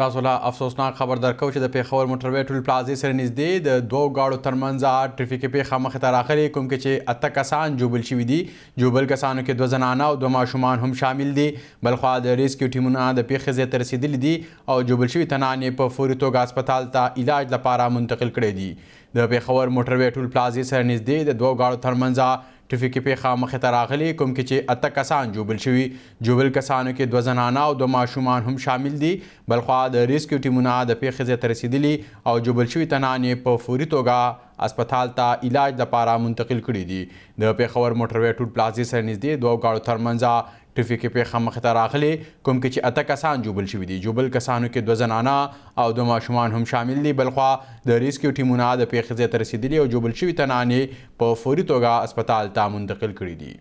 تاسو لا افسوسناک خبر درکو چې د پیښور موټروي ټول پلازې سره نږدې د دوو غاړو ترمنځ ټرافیکي پیښه مخ ته راغلي کوم کې چې اته کسان جوبل شوي دي جوبل کسانو کې دوه زنانه او دوه ماشومان هم شامل دي بلخوا د ریسکیو ټیمونه د پیښې ځای ته رسیدلي دي او جوبل شوي تنانې په فوري توګه هسپتال ته علاج لپاره منتقل کړي دي د پیښور موټروي ټول پلازې سره نږدې د دوو غاړو ترمنځ ټریفیکي پیښه مخې ته راغلې کوم کې چې اته کسان جوبل شوي جوبل کسانو کې دوه زنانه او دوه ماشومان هم شامل دي بلخوا د ریسکیو ټیمونه د پیښې ځای ته رسېدلي او جوبل شوي تنان په فوري توګه اسپیټال ته علاج لپاره منتقل کړي دي د پیښور موټروي ټول پلازي سره نږدې دوه غاړو ترمنځ ټرافیکي پیښه مخ ته راغلي کوم کې چې اته کسان جوبل شوي دي جوبل کسانو کې دوه زنانه او دوه ماشومان هم شامل دي بلخوا د ریسکیو ټیمونه د پیښې ځای ته رسیدلي او جوبل شوي تنانې په فوري توګه اسپیټال ته منتقل کړي دي